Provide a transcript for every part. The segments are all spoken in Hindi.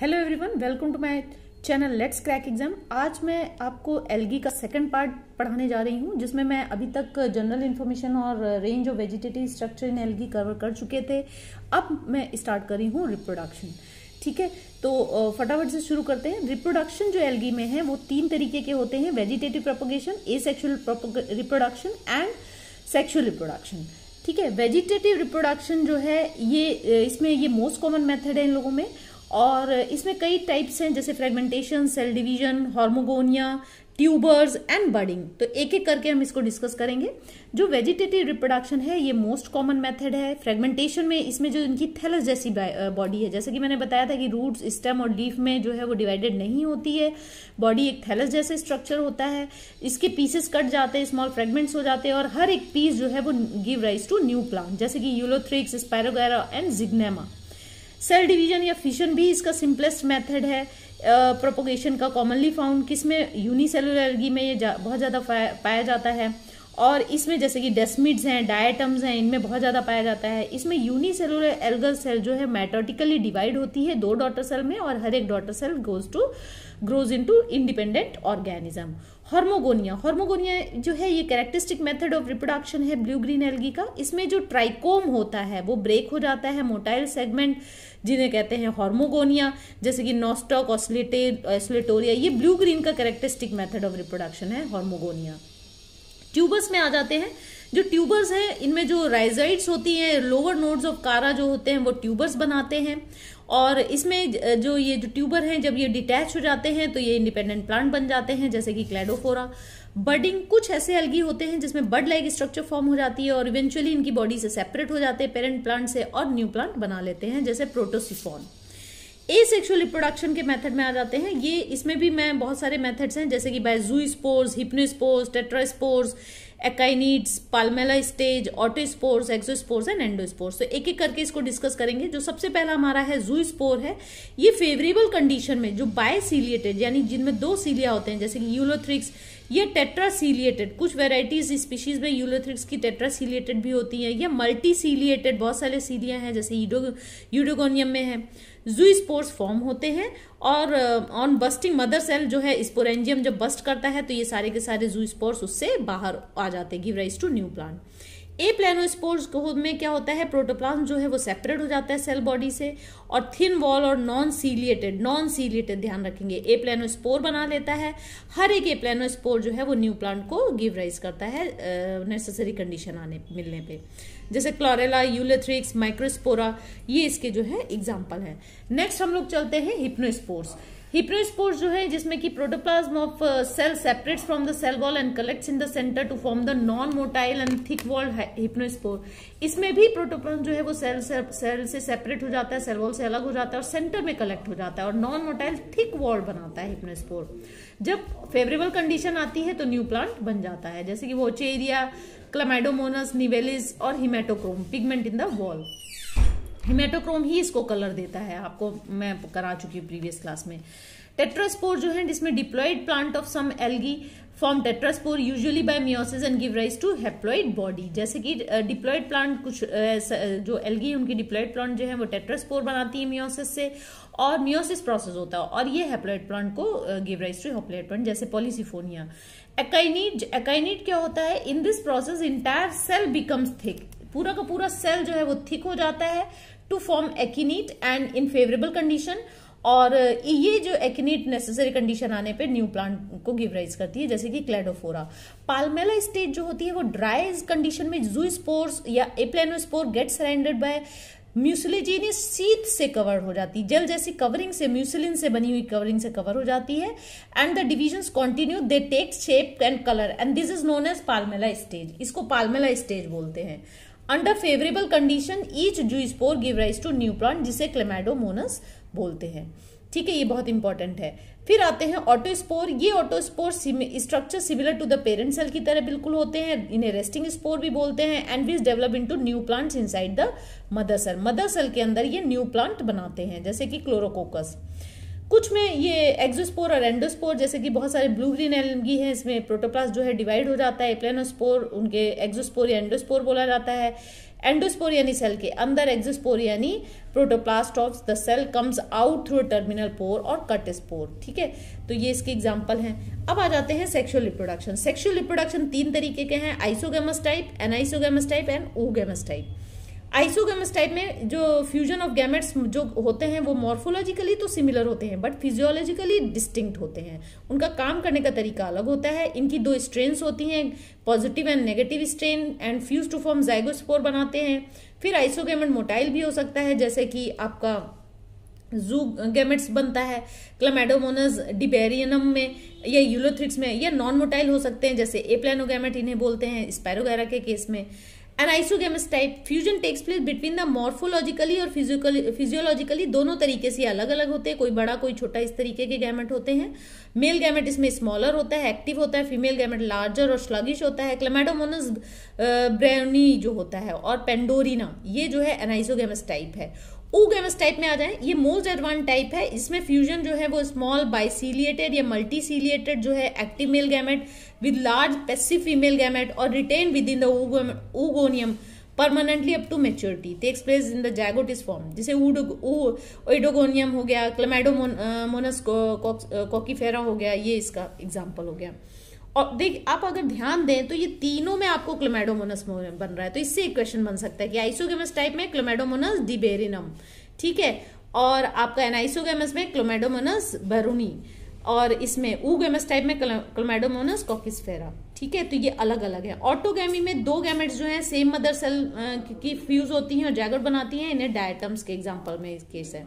hello everyone welcome to my channel let's crack exam आज मैं आपको एलगी का सेकंड पार्ट पढ़ाने जा रही हूँ जिसमें मैं अभी तक जनरल इन्फॉर्मेशन और range of vegetative structure in algae cover कर चुके थे अब मैं स्टार्ट कर रही हूँ रिप्रोडक्शन ठीक है तो फटाफट से शुरू करते हैं रिप्रोडक्शन जो एलगी में है वो तीन तरीके के होते हैं vegetative propagation asexual reproduction and sexual reproduction ठीक है वेजिटेटिव रिप्रोडक्शन जो है ये इसमें ये मोस्ट कॉमन मेथड है इन लोगों में और इसमें कई टाइप्स हैं जैसे fragmentation cell division hormogonia tubers and budding तो एक एक करके हम इसको डिस्कस करेंगे जो वेजिटेटिव रिप्रोडक्शन है ये मोस्ट कॉमन मेथड है फ्रेगमेंटेशन में इसमें जो इनकी थैलस जैसी बॉडी है जैसे कि मैंने बताया था कि रूट्स स्टेम और लीफ में जो है वो डिवाइडेड नहीं होती है बॉडी एक थैलस जैसे स्ट्रक्चर होता है इसके पीसेस कट जाते हैं स्मॉल फ्रेगमेंट्स हो जाते हैं और हर एक पीस जो है वो give rise to new plant जैसे कि Ulothrix Spirogyra and Zygnema cell division या फिशन भी इसका सिंपलेस्ट मेथड है प्रोपोगेशन का कॉमनली फाउंड किसमें यूनिसेलुलर एल्गी में ये जा, बहुत ज़्यादा पाया जाता है और इसमें जैसे कि डेस्मिड्स हैं डायटम्स हैं इनमें बहुत ज़्यादा पाया जाता है इसमें यूनिसेलुलर एल्गल सेल जो है मैटोटिकली डिवाइड होती है दो डॉटर सेल में और हर एक daughter cell goes to grows into independent organism hormogonia hormogonia जो है ये कैरेक्टरिस्टिक मेथड ऑफ रिप्रोडक्शन है ब्लू ग्रीन एल्गी का इसमें जो ट्राइकोम होता है वो ब्रेक हो जाता है मोटाइल सेगमेंट जिन्हें कहते हैं हार्मोगोनिया जैसे कि नोस्टॉक ऑसलेटे ऑसलेटोरिया ये ब्लू ग्रीन का कैरेक्टरिस्टिक मेथड ऑफ रिप्रोडक्शन है हार्मोगोनिया ट्यूबस में आ जाते हैं जो ट्यूबर्स हैं इनमें जो राइजाइड्स होती हैं लोअर नोड्स ऑफ कारा जो होते हैं वो ट्यूबर्स बनाते हैं और इसमें जो ये जो ट्यूबर हैं जब ये डिटैच हो जाते हैं तो ये इंडिपेंडेंट प्लांट बन जाते हैं जैसे कि क्लैडोफोरा बडिंग कुछ ऐसे अलगी होते हैं जिसमें बड लाइक स्ट्रक्चर फॉर्म हो जाती है और इवेंचुअली इनकी बॉडी से सेपरेट हो जाते हैं पेरेंट प्लांट से और न्यू प्लांट बना लेते हैं जैसे प्रोटोसिफॉन ए सेक्शुअल रिप्रोडक्शन के मेथड में आ जाते हैं ये इसमें भी मैं बहुत सारे मेथड्स हैं जैसे कि zoospores hypnospores tetraspores akinetes palmella stage auto exo exospores and endospores तो एक एक करके इसको डिस्कस करेंगे जो सबसे पहला हमारा है जू स्पोर है ये फेवरेबल कंडीशन में जो बायसीलिएटेड यानी जिनमें दो सीलिया होते हैं जैसे कि यूलोथ्रिक्स ये टेट्रासीलिएटेड कुछ वेराइटीज स्पीशीज में यूलोथ्रिक्स की टेट्रासीलिएटेड भी होती है या मल्टीसीलिएटेड बहुत सारे सीलियाँ हैं जैसे यूडोगोनियम में है जू स्पोर्स फॉर्म होते हैं और ऑन बस्टिंग मदर सेल जो है स्पोरेंजियम जब बस्ट करता है तो ये सारे के सारे जू स्पोर्स उससे बाहर आ जाते हैं give rise to new plant aplanospores में क्या होता है प्रोटोप्लाज्म जो है वो सेपरेट हो जाता है सेल बॉडी से और थिन वॉल और नॉन सीलिएटेड नॉन सीलिएटेड ध्यान रखेंगे ए स्पोर बना लेता है हर एक ए स्पोर जो है वो न्यू प्लांट को गिव राइज करता है नेसेसरी uh, कंडीशन आने मिलने पे जैसे क्लोरेला यूलेथ्रिक्स माइक्रोस्पोरा ये इसके जो है एग्जाम्पल है नेक्स्ट हम लोग चलते हैं हिप्नोस्पोर्स हिप्नोस्पोर्स जो है जिसमें कि protoplasm of cell separates from the cell wall and collects in the centre to form the non motile and thick wall hypnospore इसमें भी प्रोटोप्लाज्म जो है वो सेल सेल से सेपरेट हो जाता है सेल वॉल से अलग हो जाता है और सेंटर में कलेक्ट हो जाता है और नॉन मोटाइल थिक वॉल बनाता है हिप्नोस्पोर जब फेवरेबल कंडीशन आती है तो न्यू प्लांट बन जाता है जैसे कि वो चेरिया क्लमाइडोमोनस निवेलिस और haematochrome pigment in the wall haematochrome ही इसको कलर देता है आपको मैं करा चुकी हूँ प्रीवियस क्लास में टेट्रास्पोर जो है जिसमें diploid plant of some algae form tetraspore usually by meiosis and give rise to haploid body जैसे कि डिप्लॉइड प्लांट कुछ जो एल्गी उनकी डिप्लॉइड प्लांट जो है वो टेट्रास्पोर बनाती है मियोसिस से और मियोसिस प्रोसेस होता है और ये हेप्लॉइड प्लांट को give rise to haploid plant जैसे पॉलीसिफोनिया एकाइनिड एकाइनिड क्या होता है in this process entire cell becomes thick पूरा का पूरा सेल जो है वो थिक हो जाता है to form akinete and in favourable condition और uh, ये जो एक्निट नेसेसरी कंडीशन आने पे न्यू प्लांट को गिव राइज करती है जैसे कि क्लेडोफोरा पालमेला स्टेज जो होती है वो ड्राई कंडीशन में जू स्पोर्स या aplanospore get surrounded by mucilaginous sheath से कवर हो जाती जल जैसी कवरिंग से म्यूसिलिन से बनी हुई कवरिंग से कवर हो जाती है and the division continue they take shape and colour and this is known as palmella stage इसको पालमेला स्टेज बोलते हैं under favourable condition each zoospore give rise to new plant जिसे क्लेमेडोमोनस बोलते हैं ठीक है ये बहुत इंपॉर्टेंट है फिर आते हैं ऑटोस्पोर ये autospore structure similar to the parent cell की तरह बिल्कुल होते हैं इन्हें रेस्टिंग स्पोर भी बोलते हैं and which develop into new plants inside the mother cell mother cell के अंदर ये न्यू प्लांट बनाते हैं जैसे कि क्लोरोकोकस कुछ में ये एक्जोस्पोर और एंडोस्पोर जैसे कि बहुत सारे ब्लू ग्रीन एलगी हैं इसमें प्रोटोप्लास्ट जो है डिवाइड हो जाता है प्लेनोस्पोर उनके एक्जोस्पोर या एंडोस्पोर बोला जाता है यानी सेल के अंदर यानी protoplast of the cell comes out through terminal pore और कट स्पोर ठीक है तो ये इसके एग्जाम्पल हैं अब आ जाते हैं सेक्शुअल रिप्रोडक्शन सेक्शुअल रिप्रोडक्शन तीन तरीके के हैं isogamous type anisogamous type and oogamous type isogamous type में जो फ्यूजन ऑफ गैमेट्स जो होते हैं वो मॉर्फोलॉजिकली तो सिमिलर होते हैं बट फिजियोलॉजिकली डिस्टिंक्ट होते हैं उनका काम करने का तरीका अलग होता है इनकी दो स्ट्रेन्स होती हैं positive and negative strain and fuse to form zygospore बनाते हैं फिर आइसोगेमेट मोटाइल भी हो सकता है जैसे कि आपका जू गैमेट्स बनता है क्लमेडोमोनस डिबेरियनम में या यूलोथ्रिक्स में या नॉन मोटाइल हो सकते हैं जैसे ए प्लानोगेमेट इन्हें बोलते हैं स्पैरोगैरा के केस में anisogamous type fusion takes place between the morphologically और फिजिकली फिजियोलॉजिकली दोनों तरीके से अलग अलग होते हैं कोई बड़ा कोई छोटा इस तरीके के गैमेट होते हैं मेल गैमेट इसमें स्मॉलर होता है एक्टिव होता है फीमेल गैमेट लार्जर और स्लगिश होता है क्लेमेटोमोनस ब्रेनी जो होता है और पेंडोरिना ये जो है एनाइसोगेमस टाइप है ऊगेमस टाइप में आ जाए ये मोस्ट एडवांस टाइप है इसमें फ्यूजन जो है वो स्मॉल बाइसीलिएटेड या मल्टीसीलिएटेड जो है active male gamete with large passive female gamete और retain within the oogonium permanently up to maturity takes place in the zygotes form जैसे ओइडोगोनियम हो गया क्लेमेडोमोनस कॉकीफेरा हो गया ये इसका एग्जाम्पल हो गया और देख आप अगर ध्यान दें तो ये तीनों में आपको क्लोमेडोमोनस बन रहा है तो इससे एक क्वेश्चन बन सकता है कि आइसोगेमस टाइप में क्लोमेडोमोनस डिबेरिनम ठीक है और आपका एनाइसोगेमस में क्लोमेडोमोनस बरूनी और इसमें ऊगेमस टाइप में क्लोमेडोमोनस फेरा ठीक है तो ये अलग अलग है ऑटोगेमी में दो गैमेट्स जो हैं सेम मदर सेल की फ्यूज होती हैं और जैगर बनाती हैं इन्हें डायटम्स के एग्जाम्पल में इस केस है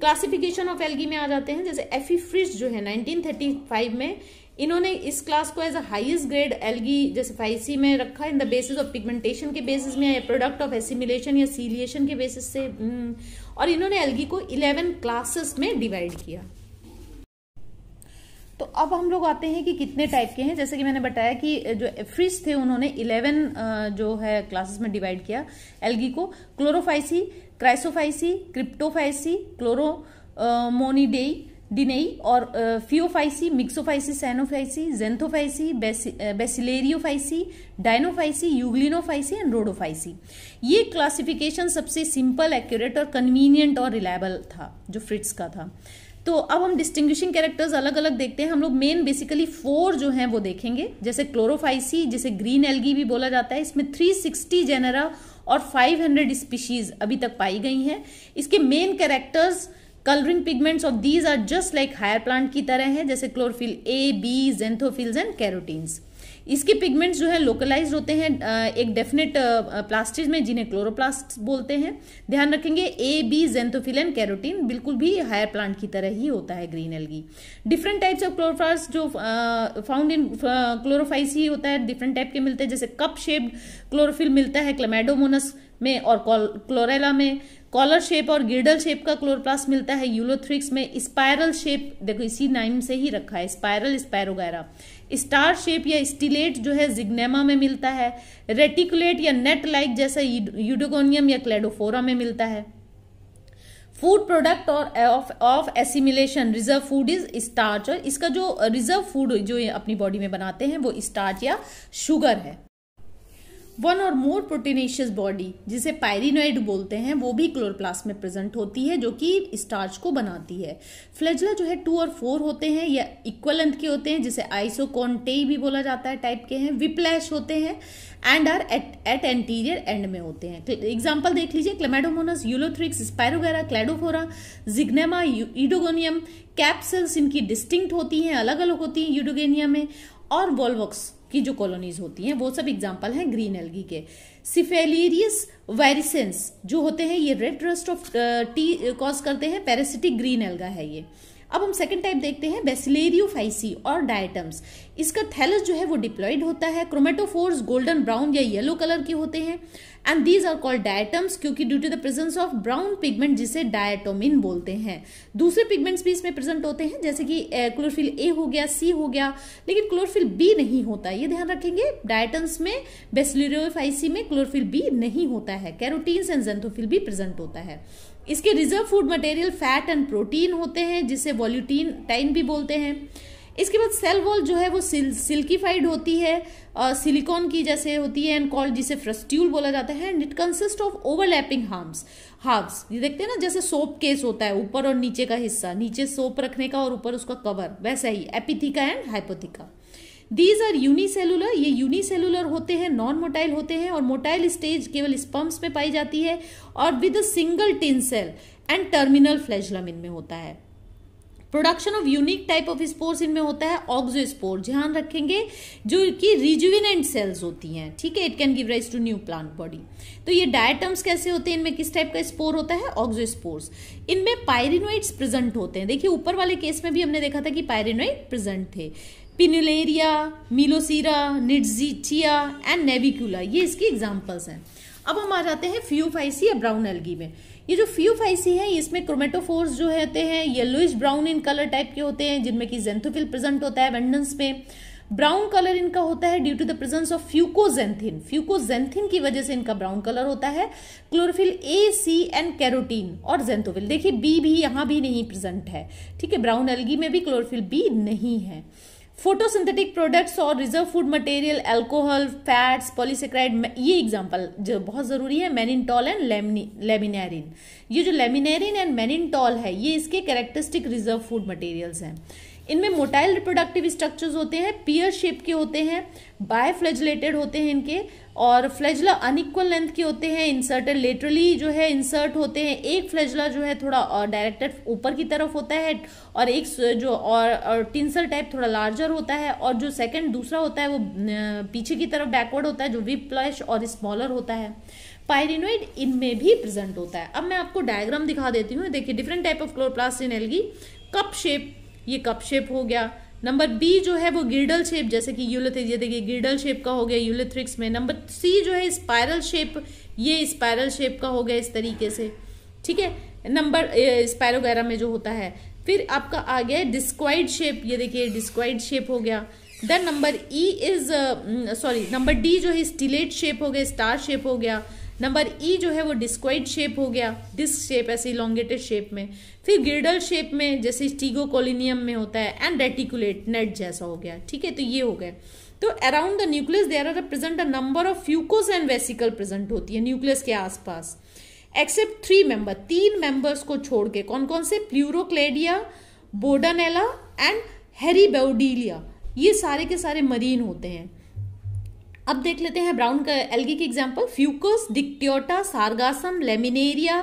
क्लासिफिकेशन ऑफ एल्गी में आ जाते हैं जैसे एफी फ्रिज जो है 1935 में इन्होंने इस क्लास को as a highest grade algae जैसे फाइसी में रखा in the basis of pigmentation के बेसिस में या प्रोडक्ट ऑफ एसिमिलेशन या सीलिएशन के बेसिस से हम्म, और इन्होंने एल्गी को 11 क्लासेस में डिवाइड किया तो अब हम लोग आते हैं कि कितने टाइप के हैं जैसे कि मैंने बताया कि जो फ्रिज थे उन्होंने 11 जो है क्लासेस में डिवाइड किया एल्गी को क्लोरोफाइसी क्राइसोफाइसी क्रिप्टोफाइसी क्लोरोमोनीडेई डिनेई और Phaeophyceae Myxophyceae Cyanophyceae Xanthophyceae Bacillariophyceae Dinophyceae Euglenophyceae and Rhodophyceae ये क्लासिफिकेशन सबसे सिंपल एक्यूरेट और कन्वीनियंट और रिलायबल था जो फ्रिट्स का था तो अब हम डिस्टिंग्विशिंग कैरेक्टर्स अलग अलग देखते हैं हम लोग मेन बेसिकली फोर जो हैं वो देखेंगे जैसे क्लोरोफाइसी जिसे ग्रीन एलगी भी बोला जाता है इसमें 360 जेनरा और 500 स्पीशीज अभी तक पाई गई हैं इसके main characters colouring pigments of these are just like higher plant की तरह हैं जैसे chlorophyll A B xanthophylls and carotenes इसके पिगमेंट्स जो है लोकलाइज होते हैं एक डेफिनेट प्लास्टिज में जिन्हें क्लोरोप्लास्ट बोलते हैं ध्यान रखेंगे ए बी जेंथोफिलन कैरोटीन बिल्कुल भी हायर प्लांट की तरह ही होता है green algae different types of chloroplast जो फाउंड इन क्लोरोफाइस ही होता है डिफरेंट टाइप के मिलते हैं जैसे कप शेप्ड क्लोरोफिल मिलता है क्लेमेडोमोनस में और क्लोरेला में कॉलर शेप और गिर्डल शेप का क्लोरोप्लास्ट मिलता है यूलोथ्रिक्स में स्पायरल शेप देखो इसी नाइम से ही रखा है स्पायरल स्पायरोगैरा स्टार शेप या स्टिलेट जो है जिग्नेमा में मिलता है रेटिकुलेट या नेट लाइक जैसा यूडोगोनियम या क्लेडोफोरा में मिलता है फूड प्रोडक्ट और of of assimilation reserve food is starch और इसका जो रिजर्व फूड जो अपनी बॉडी में बनाते हैं वो स्टार्च या शुगर है वन और मोर प्रोटीनेशियस बॉडी जिसे पायरिनोइड बोलते हैं वो भी क्लोरोप्लास्ट में प्रेजेंट होती है जो कि स्टार्च को बनाती है फ्लैजला जो है टू और फोर होते हैं या इक्वल अंत के होते हैं जिसे आइसोकॉन्टे भी बोला जाता है टाइप के हैं विप्लैश होते हैं and are at at anterior end में होते हैं एग्जाम्पल देख लीजिए Chlamydomonas Ulothrix Spirogyra Cladophora Zygnema Oedogonium capsules इनकी डिस्टिंक्ट होती हैं अलग अलग होती हैं यूडोगेनिया में और वोल्वक्स की जो कॉलोनीज होती हैं वो सब एग्जाम्पल हैं ग्रीन एल्गी के सिफेलेरियस वायरिसेंस जो होते हैं ये red rust of tea cause करते हैं पैरासिटिक ग्रीन एल्गा है ये अब हम सेकेंड टाइप देखते हैं बेसिलेरियोफाइसी और डायटम्स इसका थैलस जो है वो डिप्लॉइड होता है क्रोमेटोफोर्स गोल्डन ब्राउन या येलो कलर के होते हैं and these are called diatoms क्योंकि due to the presence of brown pigment जिसे डायटोमिन बोलते हैं दूसरे पिगमेंट्स भी इसमें प्रेजेंट होते हैं जैसे कि क्लोरफिल ए हो गया सी हो गया लेकिन क्लोरफिल बी नहीं होता ये ध्यान रखेंगे डायटम्स में बेसिलेरियोफाइसी में क्लोरफिल बी नहीं होता है कैरोटीन्स एंड जेंथोफिल भी प्रेजेंट होता है इसके reserve food material fat and protein होते हैं जिसे वॉल्यूटीन टाइन भी बोलते हैं इसके बाद सेल वॉल जो है वो सिल, सिल्कीफाइड होती है सिलिकॉन की जैसे होती है एंड कॉल्ड जिसे फ्रस्ट्यूल बोला जाता है and it consist of overlapping halves halves ये देखते हैं ना जैसे सोप केस होता है ऊपर और नीचे का हिस्सा नीचे सोप रखने का और ऊपर उसका कवर वैसा ही epitheca and hypotheca these are unicellular ये यूनिसेलुलर होते हैं नॉन मोटाइल होते हैं और मोटाइल स्टेज केवल स्पम्प्स में पाई जाती है और with single thin cell and terminal flagellum इनमें होता है production of unique type of spores इनमें होता है स्पोर ध्यान रखेंगे जो कि रिजुविनेंट सेल्स होती हैं ठीक है it can give rise to new plant body तो ये डायटम्स कैसे होते हैं इनमें किस टाइप का स्पोर होता है ऑक्जो स्पोर्स इनमें पायरिनोइड्स प्रेजेंट होते हैं देखिए ऊपर वाले केस में भी हमने देखा था कि पायरिनोइड प्रेजेंट थे पिनुलेरिया मिलोसीरा निडजीचिया एंड नेविकुला ये इसकी एग्जाम्पल्स हैं अब हम आ जाते हैं फ्यूफाइसी या ब्राउन एल्गी में ये जो फ्यूफाइसी है इसमें क्रोमेटोफोर्स जो होते हैं yellowish brown in colour type के होते हैं जिनमें कि जेंथोफिल प्रेजेंट होता है वेंडन्स में ब्राउन कलर इनका होता है due to the presence of fucoxanthin fucoxanthin की वजह से इनका ब्राउन कलर होता है chlorophyll a c and carotene और जेंथोफिल देखिए बी भी यहाँ भी नहीं प्रेजेंट है ठीक है ब्राउन एल्गी में भी क्लोरोफिल बी नहीं है फोटोसिंथेटिक प्रोडक्ट्स और reserve food material alcohol fats polysaccharide ये एग्जांपल जो बहुत ज़रूरी है मैनिनटॉल एंड लेमिनेरिन ये जो लेमिनेरिन एंड मैनिनटॉल है ये इसके कैरेक्टरिस्टिक रिजर्व फूड मटेरियल्स हैं इनमें मोटाइल रिप्रोडक्टिव स्ट्रक्चर्स होते हैं पियर शेप के होते हैं बायफ्लेजलेटेड होते हैं इनके और फ्लैजला अनइक्वल लेंथ के होते हैं इंसर्टेड लेटरली जो है इंसर्ट होते हैं एक फ्लैजला जो है थोड़ा डायरेक्टेड ऊपर की तरफ होता है और एक जो और, और टिंसर टाइप थोड़ा लार्जर होता है और जो सेकंड दूसरा होता है वो पीछे की तरफ बैकवर्ड होता है जो विप प्लश और स्मॉलर होता है पायरिनोइड इनमें भी प्रेजेंट होता है अब मैं आपको डायग्राम दिखा देती हूँ देखिए different type of chloroplast in algae cup shape ये कप शेप हो गया नंबर बी जो है वो गिर्डल शेप जैसे कि यूलिथिक्स ये देखिए गिर्डल शेप का हो गया यूलिथ्रिक्स में नंबर सी जो है स्पायरल शेप ये स्पायरल शेप का हो गया इस तरीके से ठीक है नंबर स्पायरोगैरा में जो होता है फिर आपका आ गया डिस्क्वाइड शेप ये देखिए डिस्क्वाइड शेप हो गया then number e is sorry number d जो है स्टिलेट शेप हो गया स्टार शेप हो गया नंबर ई e जो है वो डिस्कॉइड शेप हो गया डिस्क शेप ऐसे इलोंगेटेड शेप में फिर गिर्डल शेप में जैसे स्टीगो कॉलिनियम में होता है एंड रेटिकुलेट नेट जैसा हो गया ठीक है तो ये हो गए तो around the nucleus there are present a number of fucose and vesicle present होती है न्यूक्लियस के आसपास एक्सेप्ट थ्री मेंबर तीन मेंबर्स को छोड़ के कौन कौन से प्लूरोक्लेडिया बोडानेला एंड हेरीबेडीलिया ये सारे के सारे मरीन होते हैं अब देख लेते हैं ब्राउन एलगी की example Fucus Dictyota Sargassum Laminaria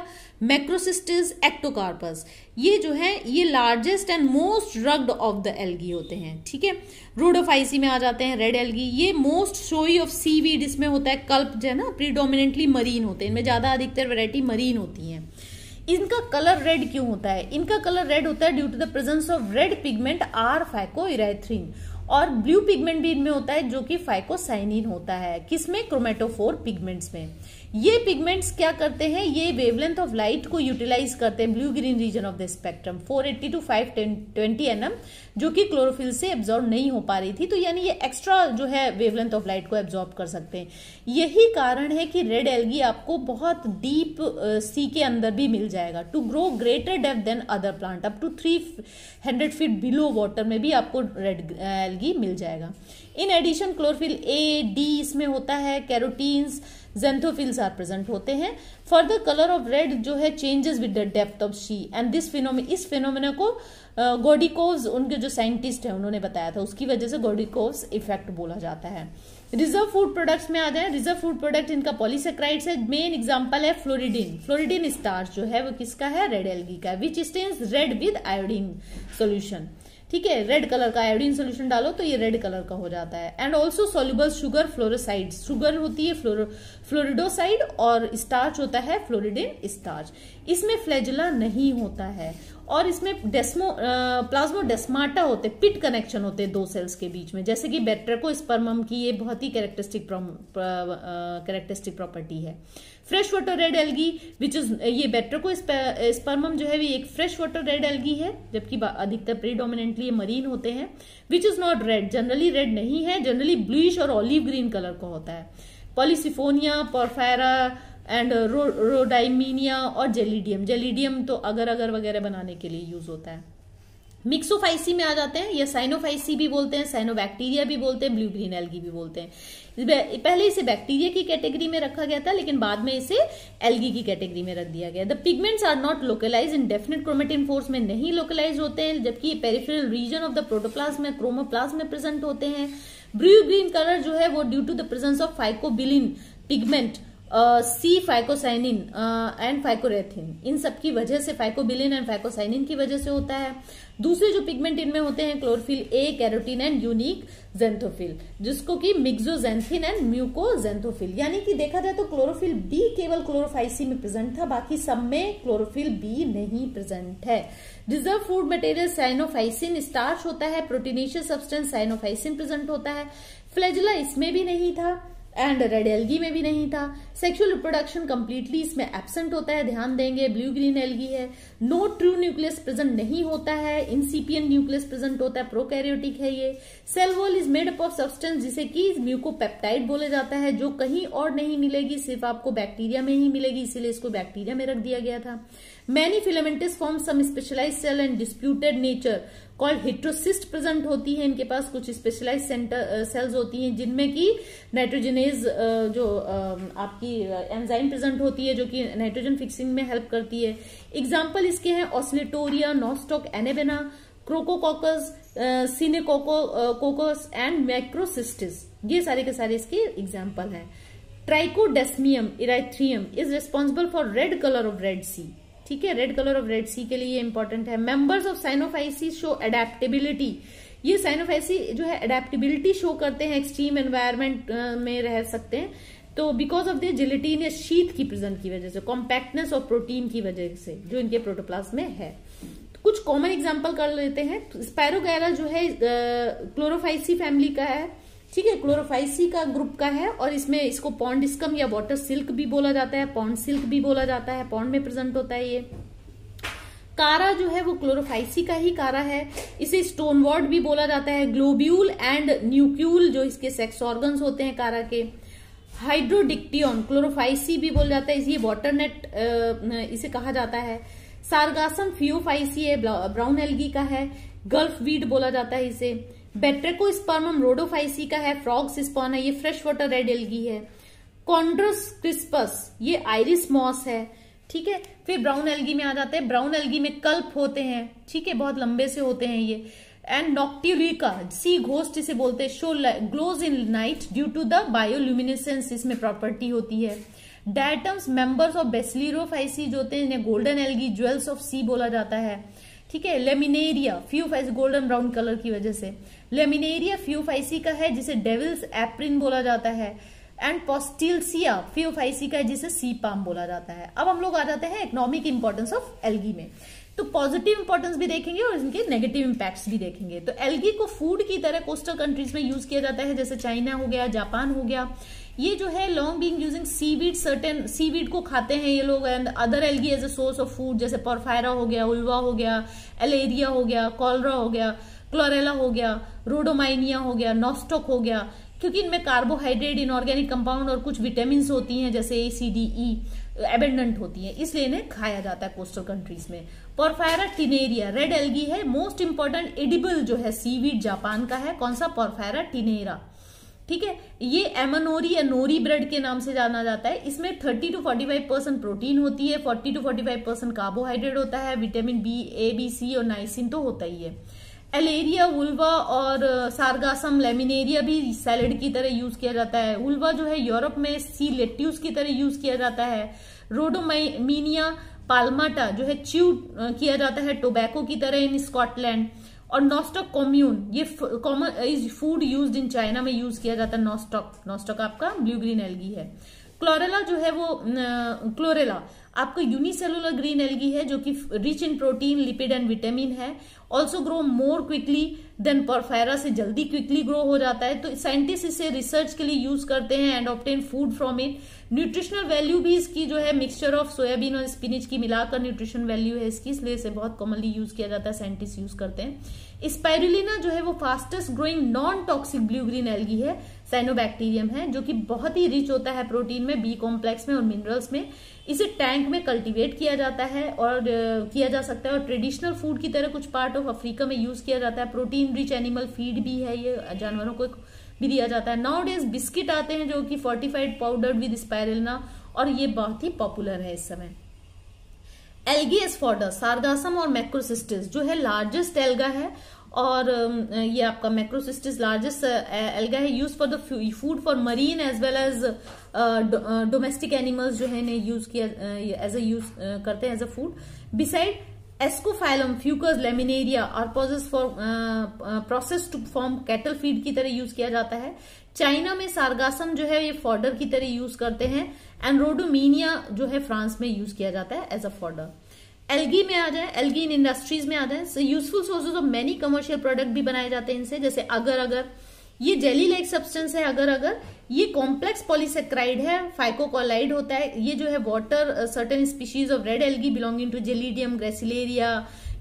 Macrocystis Ectocarpus ये जो है ये largest and most drugged of the algae होते हैं ठीक है रूडोफाइसी में आ जाते हैं रेड एलगी ये मोस्ट शोई ऑफ सीवीड इसमें होता है कल्प जो है ना प्रीडोमिनेटली मरीन होते हैं इनमें ज़्यादा अधिकतर वेराइटी मरीन होती हैं इनका कलर रेड क्यों होता है इनका कलर रेड होता है due to the presence of red pigment r phycoerythrin और ब्लू पिगमेंट भी इनमें होता है जो कि फाइकोसाइनिन होता है किसमें क्रोमेटोफोर पिगमेंट्स में ये पिगमेंट्स क्या करते हैं ये वेवलेंथ ऑफ लाइट को यूटिलाइज करते हैं blue green region of the spectrum 480 to five twenty n जो कि क्लोरोफिल से एब्जॉर्ब नहीं हो पा रही थी तो यानी ये एक्स्ट्रा जो है वेवलेंथ ऑफ लाइट को एब्जॉर्ब कर सकते हैं यही कारण है कि रेड एल्गी आपको बहुत डीप सी uh, के अंदर भी मिल जाएगा to grow greater depth than other plant up to three hundred feet below water में भी आपको रेड एल्गी मिल जाएगा in addition chlorophyll a d इसमें होता है कैरोटीन्स जेंथोफिल्स आर प्रेजेंट होते हैं फर्दर कलर ऑफ रेड जो है changes with the depth of sea and this phenom इस फिनोमिना को गोडिकोव्स उनके जो साइंटिस्ट हैं उन्होंने बताया था उसकी वजह से गोडिकोव्स इफेक्ट बोला जाता है रिजर्व फूड प्रोडक्ट्स में आ जाए रिजर्व फूड प्रोडक्ट इनका पॉलीसेक्राइड्स है मेन एग्जांपल है फ्लोरिडीन फ्लोरिडीन स्टार्च जो है वो किसका है रेड एल्गी का which stains red with iodine solution ठीक है रेड कलर का आयोडीन सोल्यूशन डालो तो ये रेड कलर का हो जाता है and also soluble sugar floroside sugar होती है फ्लोरो फ्लोरिडोसाइड और स्टार्च होता है फ्लोरिडिन स्टार्च इसमें फ्लेजिला नहीं होता है और इसमें डेस्मो प्लाज्मोडेस्माटा होते पिट कनेक्शन होते दो सेल्स के बीच में जैसे कि बैट्रेको स्पर्मम की ये बहुत ही कैरेक्टरिस्टिक कैरेक्टरिस्टिक प्रॉपर्टी है fresh water red algae which is ये बैट्रेको स्पर्मम जो है ये एक फ्रेश वाटर रेड एल्गी है जबकि अधिकतर प्रीडोमिनेंटली ये मरीन होते हैं which is not red generally red नहीं है जनरली ब्लूइश और ऑलिव ग्रीन कलर का होता है पॉलिसिफोनिया पोरफेरा एंड रोडाइमिनिया रोडाइमीनिया और जेलीडियम जेलीडियम तो अगर अगर वगैरह बनाने के लिए यूज होता है मिक्सोफाइसी में आ जाते हैं या साइनोफाइसी भी बोलते हैं साइनोबैक्टीरिया भी बोलते हैं ब्लू ग्रीन एल्गी भी बोलते हैं पहले इसे बैक्टीरिया की कैटेगरी में रखा गया था लेकिन बाद में इसे एल्गी की कैटेगरी में रख दिया गया the pigments are not localize in definite chromatophores में नहीं लोकलाइज होते हैं जबकि peripheral region of the protoplasm में क्रोमोप्लाज में प्रेजेंट होते हैं ब्लू ग्रीन कलर जो है वो due to the presence of phycobilin pigment c phycocyanin and phycoerythrin इन सब की वजह से फाइकोबिलिन एंड फाइकोसाइनिन की वजह से होता है दूसरे जो पिगमेंट इनमें होते हैं chlorophyll a carotene and unique xanthophyll जिसको कि मिक्सोजेंथिन एंड म्यूकोजेंथोफिल यानी कि देखा जाए तो क्लोरोफिल बी केवल क्लोरोफाइसी में प्रेजेंट था बाकी सब में क्लोरोफिल बी नहीं प्रेजेंट है reserve food material cyanophycin starch होता है प्रोटीनेशियस सब्सटेंस साइनोफाइसिन प्रेजेंट होता है फ्लेजला इसमें भी नहीं था एंड रेड एलगी में भी नहीं था सेक्सुअल रिप्रोडक्शन कम्प्लीटली इसमें एबसेंट होता है ध्यान देंगे ब्लू ग्रीन एलगी है नो ट्रू न्यूक्लियस प्रेजेंट नहीं होता है इनसीपियन न्यूक्लियस प्रेजेंट होता है प्रोकैरियोटिक है ये cell wall is made up of substance जिसे कि म्यूकोपेप्टाइड बोला जाता है जो कहीं और नहीं मिलेगी सिर्फ आपको बैक्टीरिया में ही मिलेगी इसीलिए इसको बैक्टीरिया में रख दिया गया था many filamentous form some specialize cell and disputed nature called heterocyst present होती है इनके पास कुछ स्पेशलाइज सेंटर सेल्स होती हैं जिनमें कि uh, जो आपकी enzyme प्रेजेंट होती है जो कि नाइट्रोजन फिक्सिंग में हेल्प करती है एग्जाम्पल इसके हैं oscillatoria nostoc Anabaena Chroococcus Synechococcus and Macrocystis ये सारे के सारे इसके एग्जाम्पल हैं Trichodesmium erythraeum is responsible for red colour of Red Sea ठीक है red colour of Red Sea के लिए इंपॉर्टेंट है members of Cyanophyceae show adaptability ये साइनोफाइसी जो है एडेप्टेबिलिटी शो करते हैं एक्सट्रीम एनवायरमेंट में रह सकते हैं तो बिकॉज ऑफ द या शीत की प्रेजेंट की वजह से कॉम्पैक्टनेस ऑफ प्रोटीन की वजह से जो इनके प्रोटोप्लास में है तो कुछ कॉमन एग्जाम्पल कर लेते हैं स्पैरोगैरा जो है क्लोरोफाइसी फैमिली का है ठीक है क्लोरोफाइसी का ग्रुप का है और इसमें इसको स्कम या वाटर सिल्क भी बोला जाता है पॉन्ड सिल्क भी बोला जाता है पॉन्ड में प्रेजेंट होता है ये कारा जो है वो क्लोरोफाइसी का ही कारा है इसे स्टोन वॉर्ड भी बोला जाता है ग्लोब्यूल एंड न्यूक्यूल जो इसके सेक्स ऑर्गन होते हैं कारा के हाइड्रोडिक्टियन क्लोरोफाइसी भी बोला जाता है ये नेट इसे कहा जाता है सार्गासम फियोफाइसी है ब्राउन एलगी का है गल्फ वीड बोला जाता है इसे बेट्रेको स्पर्म हम रोडोफाइसी का है फ्रॉग्स स्पॉन है ये फ्रेश वाटर रेड एलगी है कॉन्ड्रस क्रिस्पस ये आयरिस मॉस है ठीक है फिर ब्राउन एलगी में आ जाते हैं ब्राउन एलगी में कल्प होते हैं ठीक है बहुत लंबे से होते हैं ये एंड नॉक्टिरिका सी घोस्ट इसे बोलते हैं show glows in night due to the bioluminescence इसमें प्रॉपर्टी होती है डायटम्स मेंबर्स ऑफ जो होते हैं इन्हें golden algae jewels of sea बोला जाता है ठीक है लेमिनेरिया फ्यू फाइस गोल्डन ब्राउन कलर की वजह से लेमिनेरिया फ्यूफाइसी का है जिसे डेविल्स एप्रिन बोला जाता है एंड पोस्टिलसिया फ्यूफाइसी का है जिसे सी पाम बोला जाता है अब हम लोग आ जाते हैं इकोनॉमिक इंपॉर्टेंस ऑफ एल्गी में तो पॉजिटिव इंपॉर्टेंस भी देखेंगे और इनके नेगेटिव इंपैक्ट्स भी देखेंगे तो एल्गी को फूड की तरह कोस्टल कंट्रीज में यूज किया जाता है जैसे चाइना हो गया जापान हो गया ये जो है long being using seaweed certain seaweed को खाते हैं ये लोग and other algae as a source of food जैसे परफायरा हो गया उल्वा हो गया एलेरिया हो गया कॉलरा हो गया क्लोरेला हो गया रोडोमाइनिया हो गया नोस्टोक हो गया क्योंकि इनमें कार्बोहाइड्रेट इनऑर्गेनिक कंपाउंड और कुछ विटामिन होती हैं जैसे ए सी डी ई एबेंडेंट होती हैं इसलिए इन्हें खाया जाता है कोस्टल कंट्रीज में पोरफायरा टिनेरिया रेड एलगी है मोस्ट इंपॉर्टेंट एडिबल जो है सीवीड जापान का है कौन सा पोरफायरा टिनेरा ठीक है ये एमनोरी या नोरी ब्रेड के नाम से जाना जाता है इसमें 30 टू 45 परसेंट प्रोटीन होती है 40 टू 45 परसेंट कार्बोहाइड्रेट होता है vitamin B A B C और नाइसिन तो होता ही है एलेरिया उल्वा और सारगासम लेमिनेरिया भी सैलड की तरह यूज किया जाता है उल्वा जो है यूरोप में सी लेट्यूस की तरह यूज किया जाता है रोडोमीनिया पालमाटा जो है च्यू किया जाता है टोबैको की तरह इन स्कॉटलैंड और नॉस्टॉक कॉम्यून ये common is food use in China में यूज किया जाता है नॉस्टॉक नॉस्टॉक आपका ब्लू ग्रीन एलगी है क्लोरेला जो है वो क्लोरेला आपका यूनिसेलुलर ग्रीन एलगी है जो कि rich in protein lipid and vitamin है also grow more quickly than Porphyra से जल्दी क्विकली ग्रो हो जाता है तो साइंटिस्ट इसे रिसर्च के लिए यूज करते हैं and obtain food from it nutritional value भी इसकी जो है मिक्सचर ऑफ सोयाबीन और स्पिनिच की मिलाकर न्यूट्रिशन वैल्यू है इसकी इसलिए इसे बहुत कॉमनली यूज किया जाता है साइंटिस्ट यूज करते हैं स्पायरुलिना जो है वो fastest growing non toxic blue green algae है साइनोबैक्टीरियम है जो कि बहुत ही रिच होता है प्रोटीन में बी कॉम्प्लेक्स में और मिनरल्स में इसे टैंक में कल्टीवेट किया जाता है और किया जा सकता है और ट्रेडिशनल फूड की तरह कुछ पार्ट ऑफ अफ्रीका में यूज किया जाता है प्रोटीन रिच एनिमल फीड भी है ये जानवरों को भी दिया जाता है नाउ डेज बिस्किट आते हैं जो कि फोर्टिफाइड पाउडर विद स्पायरलना और ये बहुत ही पॉपुलर है इस समय एल्गी एस्फोडा सारगासम और मैक्रोसिस्टिस जो है लार्जेस्ट एल्गा है और ये आपका मैक्रोसिस्टिस लार्जेस्ट एल्गा है use for the food for marine as well as domestic animals जो है यूज किया एज ए यूज करते हैं as a food beside Ascophyllum Fucus Laminaria और process for process to form cattle feed की तरह यूज किया जाता है चाइना में सार्गासम जो है ये फॉर्डर की तरह यूज करते हैं एंड रोडोमीनिया जो है फ्रांस में यूज किया जाता है एज अ फॉर्डर एलगी में आ जाए एलगी इन इंडस्ट्रीज में आ जाए useful sources of many commercial product भी बनाए जाते हैं इनसे जैसे अगर अगर ये जेली लाइक सब्सटेंस है अगर अगर ये कॉम्प्लेक्स पॉलीसेक्राइड है फाइकोकोलाइड होता है ये जो है water certain species of red algae belonging to Gelidium Gracilaria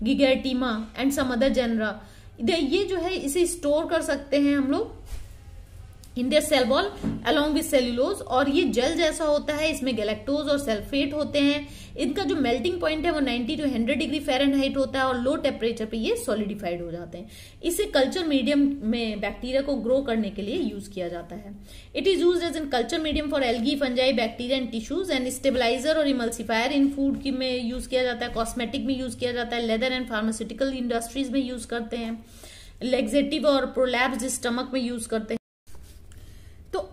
Gigartina and some other genera ये जो है इसे स्टोर कर सकते हैं हम लोग in their cell wall along with cellulose और ये जल जैसा होता है इसमें गैलेक्टोज और सल्फेट होते हैं इनका जो मेल्टिंग पॉइंट है वो 90 टू 100 डिग्री फेरनहाइट होता है और लो टेम्परेचर पे ये सॉलिडिफाइड हो जाते हैं इसे कल्चर मीडियम में बैक्टीरिया को ग्रो करने के लिए यूज किया जाता है it is use as in culture medium for algae fungi bacteria and tissues and stabilizer और इमल्सिफायर इन फूड में यूज किया जाता है कॉस्मेटिक में यूज किया जाता है लेदर एंड फार्मास्यूटिकल इंडस्ट्रीज में यूज करते हैं लेग्जेटिव और प्रोलैब्स स्टमक में यूज करते हैं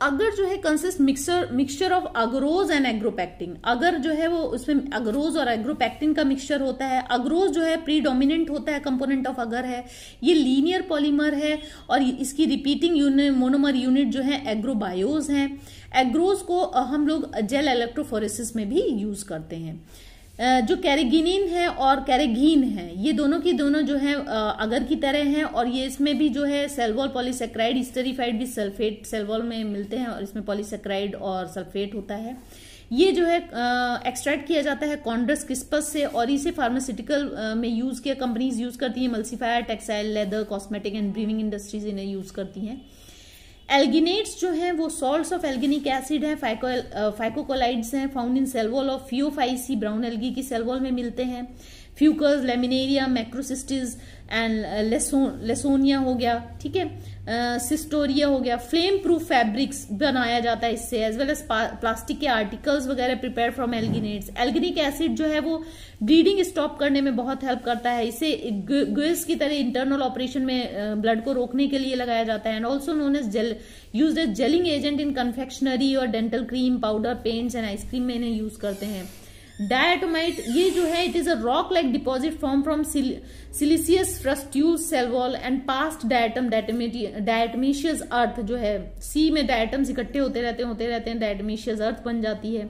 अगर जो है consist mixer mixture of agarose and agaropectin agar जो है वो उसमें अग्रोज और एग्रोपैक्टिन का मिक्सचर होता है अग्रोज जो है प्रीडोमिनेंट होता है कंपोनेंट ऑफ अगर है ये लीनियर पॉलीमर है और इसकी रिपीटिंग यूनिट मोनोमर यूनिट जो है एग्रोबायोज हैं एग्रोज को हम लोग जेल इलेक्ट्रोफोरेसिस में भी यूज करते हैं जो कैरेगिनिन है और कैरेगीन है ये दोनों की दोनों जो है अगर की तरह हैं और ये इसमें भी जो है सेलवॉल पॉलीसेक्राइड स्टेरीफाइड भी सल्फेट सेलवॉल में मिलते हैं और इसमें पॉलीसेक्राइड और सल्फेट होता है ये जो है एक्सट्रैक्ट किया जाता है कॉन्ड्रस क्रिस्पस से और इसे फार्मास्यूटिकल में यूज़ किया कंपनीज यूज़ करती हैं emulsifier textile leather cosmetic and brewing industries इन्हें यूज़ करती हैं एल्गिनेट्स जो हैं वो सॉल्ट्स ऑफ एल्गिनिक एसिड हैं फाइकोकोलाइड्स uh, हैं found in cell wall of Phaeophyceae brown algae की सेलवॉल में मिलते हैं फ्यूकर्स लेमिनेरिया मैक्रोसिस्टिस एंड लेसोनिया हो गया ठीक है सिस्टोरिया uh, हो गया फ्लेम प्रूफ फैब्रिक्स बनाया जाता है इससे एज वेल एज प्लास्टिक के आर्टिकल्स वगैरह prepare from alginates alginic acid जो है वो ब्लीडिंग स्टॉप करने में बहुत हेल्प करता है इसे गुइस की तरह इंटरनल ऑपरेशन में ब्लड uh, को रोकने के लिए लगाया जाता है and also known as gel use as gelling agent in confectionery और dental cream powder paints and ice cream में इन्हें यूज करते हैं डायटोमाइट ये जो है it is a rock like deposit form from siliceous frustules cell wall and past diatom diatomaceous earth जो है सी में डायटम्स इकट्ठे होते रहते होते रहते हैं डायटमेशियस अर्थ बन जाती है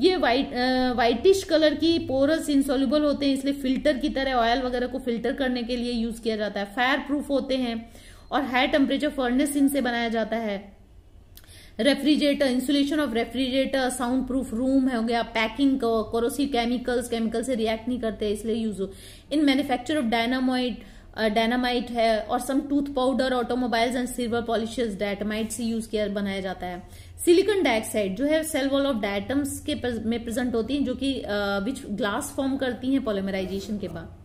ये वाइट वाइटिश कलर की पोरस इंसोल्यूबल होते हैं इसलिए फिल्टर की तरह ऑयल वगैरह को फिल्टर करने के लिए यूज किया जाता है फायर प्रूफ होते हैं और हाई टेम्परेचर फर्नेस इनसे बनाया जाता है refrigerator insulation of refrigerator soundproof room है हो गया पैकिंग कोरोसिव केमिकल्स केमिकल से रिएक्ट नहीं करते इसलिए यूज हो in manufacture of dynamite dynamite है और some tooth powder automobiles and silver polishes diatomite से यूज किया बनाया जाता है सिलिकॉन डाइऑक्साइड जो है सेल वॉल ऑफ डायटम्स के में प्रेजेंट होती है जो कि विच ग्लास फॉर्म करती है पोलेमराइजेशन के बाद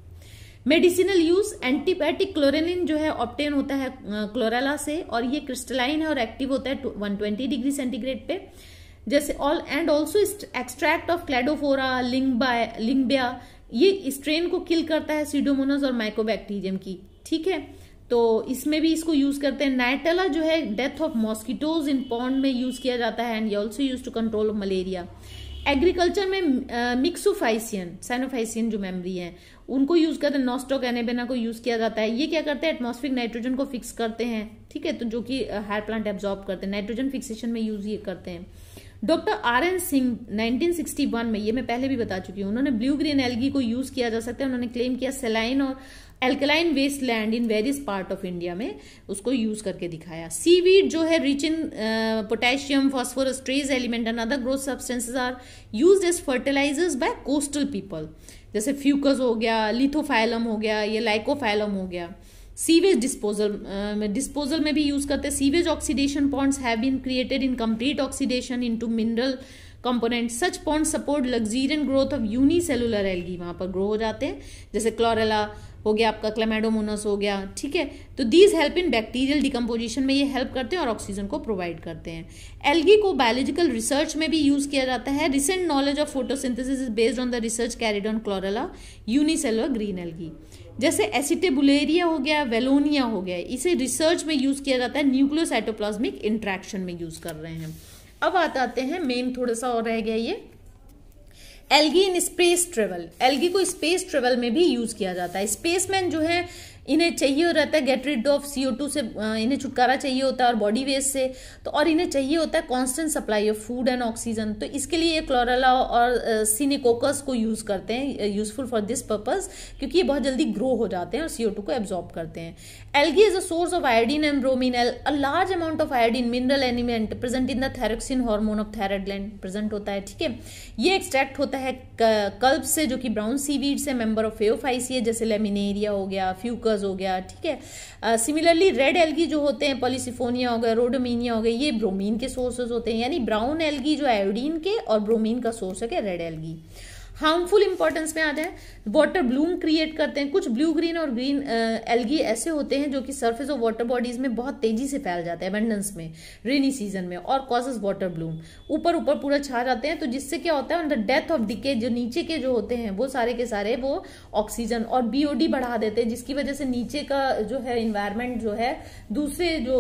मेडिसिनल यूज एंटीबायोटिक क्लोरेनिन जो है ऑप्टेन होता है क्लोरेला से और ये क्रिस्टलाइन है और एक्टिव होता है 120 डिग्री सेंटीग्रेड पे जैसे all and also extract of Cladophora Lyngbya ये स्ट्रेन को किल करता है सीडोमोनस और माइकोबैक्टीरियम की ठीक है तो इसमें भी इसको यूज करते हैं नाइटला जो है death of mosquitoes in pond में यूज किया जाता है एंड ये also use to control malaria agriculture में मिक्सोफाइसियन साइनोफाइसियन जो मेमरी है उनको यूज करते हैं नॉस्टोक एनेबेना को यूज किया जाता है ये क्या करते हैं एटमोस्फिक नाइट्रोजन को फिक्स करते हैं ठीक है तो जो कि हायर प्लांट एब्जॉर्ब करते हैं नाइट्रोजन फिक्सेशन में यूज ये करते हैं डॉक्टर आर एन सिंह 1961 में ये मैं पहले भी बता चुकी हूँ उन्होंने ब्लू ग्रीन एलगी को यूज किया जा सकता है उन्होंने क्लेम किया सेलाइन और alkaline waste land in various part of India में उसको यूज करके दिखाया सीवीड जो है rich in potassium phosphorus trace element and other growth substances are use as fertilisers by coastal people जैसे फ्यूकस हो गया लिथोफाइलम हो गया या लाइकोफाइलम हो गया सीवेज डिस्पोजल डिस्पोजल में भी यूज़ करते हैं sewage oxidation ponds have been created in complete oxidation into mineral component such pond support luxuriant growth of unicellular algae वहाँ पर ग्रो हो जाते हैं जैसे क्लोरेला हो गया आपका क्लेमेडोमोनस हो गया ठीक है तो these help in bacterial decomposition में ये हेल्प करते हैं और ऑक्सीजन को प्रोवाइड करते हैं एल्गी को बायोलॉजिकल रिसर्च में भी यूज़ किया जाता है recent knowledge of photosynthesis is based on the research carried on chlorella unicellular green algae जैसे एसिटेबुलेरिया हो गया वेलोनिया हो गया इसे रिसर्च में यूज़ किया जाता है न्यूक्लियोसाइटोप्लाज्मिक इंट्रैक्शन में यूज़ कर रहे हैं अब आते आते हैं मेन थोड़ा सा और रह गया ये algae in space travel algae को स्पेस ट्रेवल में भी यूज किया जाता है स्पेसमैन जो है इन्हें चाहिए रहता है get rid of C two से इन्हें छुटकारा चाहिए होता है और बॉडी वेस्ट से तो और इन्हें चाहिए होता है constant supply of food and oxygen तो इसके लिए ये क्लोरेला और सीनिकोकस को यूज़ करते हैं यूजफुल फॉर दिस पर्पज़ क्योंकि ये बहुत जल्दी ग्रो हो जाते हैं और सी को एब्जॉर्ब करते हैं algae is a source of iodine and bromine all a large amount of iodine mineral element present in the thyroxine hormone of thyroid gland present होता है ठीक है ये एक्सट्रैक्ट होता है कल्ब से जो कि ब्राउन सीवीड से मेंबर ऑफ है जैसे लेमिनेरिया हो गया फ्यूकस फंगस हो गया ठीक है सिमिलरली रेड एल्गी जो होते हैं पॉलिसिफोनिया हो गया रोडोमिनिया हो गया ये ब्रोमीन के सोर्सेज होते हैं यानी ब्राउन एल्गी जो आयोडीन के और ब्रोमीन का सोर्स है रेड एल्गी हार्मफुल इंपॉर्टेंस में आ जाए वाटर ब्लूम क्रिएट करते हैं कुछ ब्लू ग्रीन और ग्रीन एलगी ऐसे होते हैं जो कि सर्फेस ऑफ वाटर बॉडीज में बहुत तेजी से फैल जाते हैं अबेंडेंस में रेनी सीजन में और कॉजेज वाटर ब्लूम ऊपर ऊपर पूरा छा जाते हैं तो जिससे क्या होता है डेथ ऑफ डिके जो नीचे के जो होते हैं वो सारे के सारे वो ऑक्सीजन और बीओडी बढ़ा देते हैं जिसकी वजह से नीचे का जो है इन्वायरमेंट जो है दूसरे जो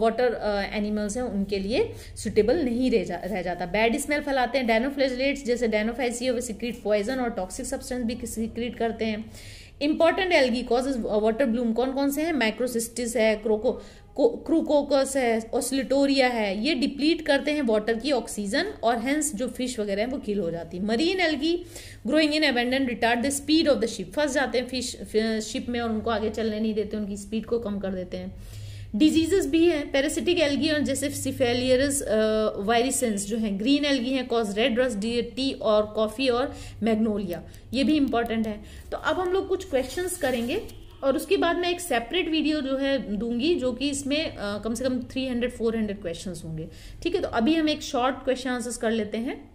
वाटर एनिमल्स हैं उनके लिए सुटेबल नहीं रह, जा, रह जाता बैड स्मेल फैलाते हैं डेनोफ्लेजलेट्स जैसे डेनोफाइसी सिक्रीट पॉइजन और टॉक्सिक सब्सटेंस भी सीक्रेट करते हैं important algae causes water bloom कौन कौन से हैं माइक्रोसिस्टिस है क्रोको क्रूकोकस है ऑस्लिटोरिया है ये डिप्लीट करते हैं वाटर की ऑक्सीजन और हेंस जो फिश वगैरह है वो किल हो जाती है marine algae growing in abundance retard the speed of the ship फंस जाते हैं फिश शिप में और उनको आगे चलने नहीं देते उनकी स्पीड को कम कर देते हैं डिजीजेस भी हैं पैरासिटिक एल्गी और जैसे सिफेलियरस वायरिसेंस uh, जो हैं ग्रीन एल्गी हैं cause red rust the tea और कॉफ़ी और मैग्नोलिया ये भी इंपॉर्टेंट है तो अब हम लोग कुछ क्वेश्चन करेंगे और उसके बाद मैं एक सेपरेट वीडियो जो है दूंगी जो कि इसमें आ, uh, कम से कम 300 400 क्वेश्चंस होंगे ठीक है तो अभी हम एक शॉर्ट क्वेश्चन आंसर्स कर लेते हैं